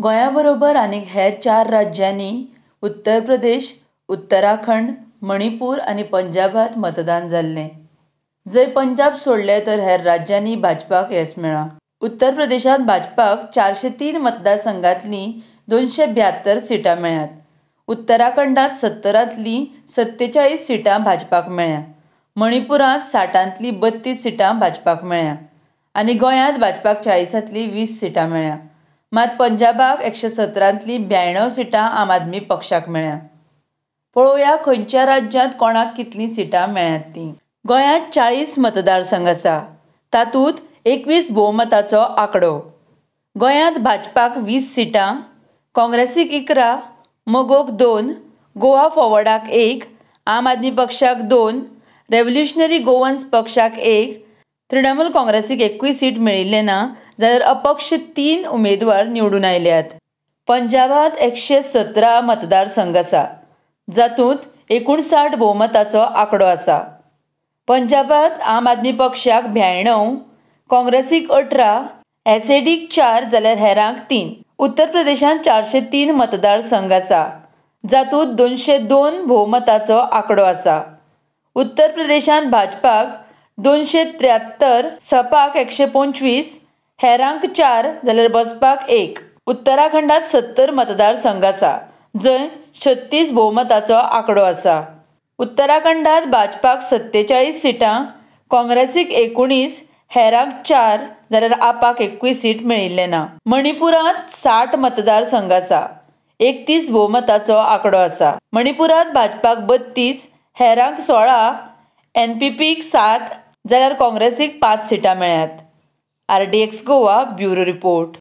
गोयाबरोबर बरोबर आनीक हेर चार राज्यांनी उत्तर प्रदेश उत्तराखंड मणिपूर आनी पंजाबात मतदान जाल्लें जंय पंजाब सोडले तर हेर राज्यांनी भाजपाक येस मेळ्ळां उत्तर प्रदेशांत भाजपाक चारशे तीन मतदार दोनशे ब्यात्तर सिटां मेळ्यात उत्तराखंडांत सत्तरांतलीं सत्तेचाळीस सिटां भाजपाक मेळ्ळ्यां मणिपुरांत साठांतलीं बत्तीस सिटां भाजपाक मेळ्या आनी गोंयांत भाजपाक चाळीसातली वीस सिटां मेळ्ळ्यां मात पंजाबाक एकशे सतरांतली ब्याण्णव सिटां आम आदमी पक्षाक मेळ्या पळोवया खंयच्या राज्यांत कोणाक कितली सिटां मेळ्यात ती गोंयांत चाळीस मतदारसंघ आसा तातूंत एकवीस भोवमताचो आंकडो गोंयांत भाजपाक वीस सिटां काँग्रेसीक इकरा मोगोक दोन गोवा फॉवर्डाक एक आम आदमी पक्षाक दोन रेव्होल्युशनरी गोवन्स पक्षाक एक तृणमूल काँग्रेसीक एकवीस सीट मेळिल्ले ना जाल्यार अपक्ष तीन उमेदवार निवडून आयल्यात पंजाबात एकशे सतरा मतदारसंघ आसा जातूंत एकुणसाठ भोवमताचो आंकडो आसा पंजाबात आम आदमी पक्षाक ब्याण्णव काँग्रेसीक अठरा एस एडीक चार जाल्यार हेरांक तीन उत्तर प्रदेशांत चारशे तीन मतदारसंघ आसा जातूंत दोनशे दोन भोवमताचो आंकडो आसा उत्तर प्रदेशांत भाजपाक दोनशे त्र्याहत्तर सपाक एकशे पंचवीस हेरांक चार जाल्यार बसपाक एक उत्तराखंडात सत्तर मतदारसंघ आसा जंय छत्तीस भोवमताचो आंकडो आसा उत्तराखंडात भाजपाक सत्तेचाळीस सिटां काँग्रेसीक एकुणीस हेरांक चार जाल्यार आपाक एकवीस सीट मेळिल्लें ना मणिपुरांत साठ मतदारसंघ आसा एकतीस भोवमताचो आंकडो आसा मणिपुरांत भाजपाक बत्तीस हेरांक सोळा एन पी पीक सात जाल्यार काँग्रेसीक पांच सिटां मेळ्यात R D X Goa bureau report